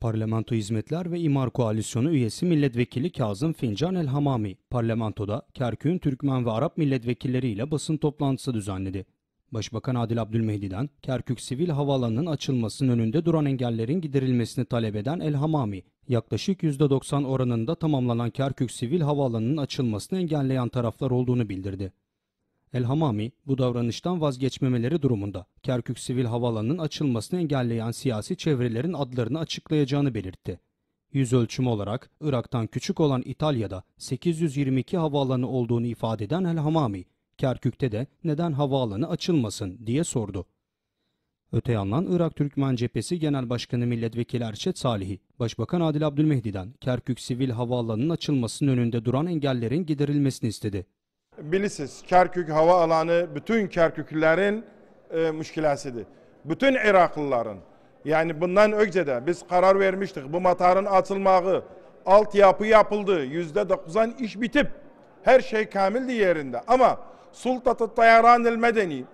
Parlamento Hizmetler ve İmar Koalisyonu üyesi milletvekili Kazım Fincan El Hamami, parlamentoda Kerkük'ün Türkmen ve Arap milletvekilleriyle basın toplantısı düzenledi. Başbakan Adil Abdülmehdi'den Kerkük Sivil Havaalanı'nın açılmasının önünde duran engellerin giderilmesini talep eden El Hamami, yaklaşık %90 oranında tamamlanan Kerkük Sivil Havaalanı'nın açılmasını engelleyen taraflar olduğunu bildirdi. El-Hamami bu davranıştan vazgeçmemeleri durumunda Kerkük Sivil Havaalanının açılmasını engelleyen siyasi çevrelerin adlarını açıklayacağını belirtti. Yüz ölçümü olarak Irak'tan küçük olan İtalya'da 822 havaalanı olduğunu ifade eden El-Hamami, Kerkük'te de neden havaalanı açılmasın diye sordu. Öte yandan Irak Türkmen Cephesi Genel Başkanı Milletvekili Erçet Salihi, Başbakan Adil Abdülmehdi'den Kerkük Sivil Havaalanı'nın açılmasının önünde duran engellerin giderilmesini istedi bilisiz Kerkük hava alanı bütün Kerküklilerin e, müşkiləsidir. Bütün Iraklıların. Yani bundan önce de biz karar vermiştik. Bu matarın açılmağı, altyapı yapıldı. Yüzde dokuzan iş bitip her şey kamildi yerinde. Ama sultatı ı Tayaran-ül Medeni,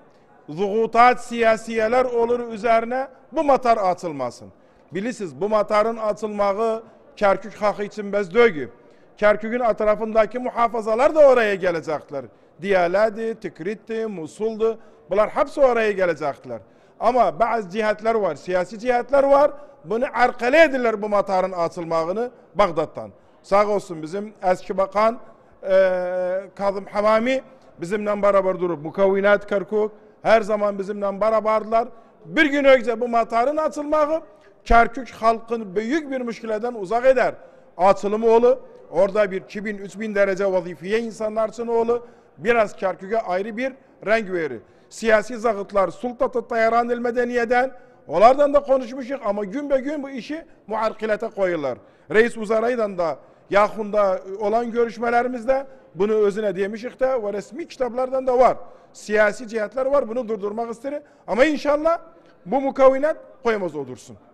zuhutat siyasiyeler olur üzerine bu matar atılmasın. Bilirsiniz bu matarın atılmağı Kerkük halkı için bezdögü. Kerkük'ün etrafındaki muhafazalar da oraya gelecekler. Diyaladi, Tikrit'ti, Musul'du. Bunlar hepsi oraya gelecekler. Ama bazı cihetler var, siyasi cihetler var. Bunu arkale edirler bu matarın açılmağını Bağdat'tan. Sağ olsun bizim eski bakan e, Kazım Hamami bizimle beraber durup mukavinat Kerkük her zaman bizimle beraberdiler. Bir gün önce bu matarın açılmağı Kerkük halkın büyük bir müşkileden uzak eder atılımı oğlu. Orada bir 2000-3000 derece vazifeye insanlar için oğlu. Biraz Kerkük'e ayrı bir renk verir. Siyasi zahıtlar sultatı tayaran el medeniyeden onlardan da konuşmuşuk ama gün be gün bu işi muarkilete koyuyorlar. Reis Uzaray'dan da Yahun'da olan görüşmelerimizde bunu özüne demişik de ve resmi kitaplardan da var. Siyasi cihetler var bunu durdurmak isterim. Ama inşallah bu mukavinet koyamaz olursun.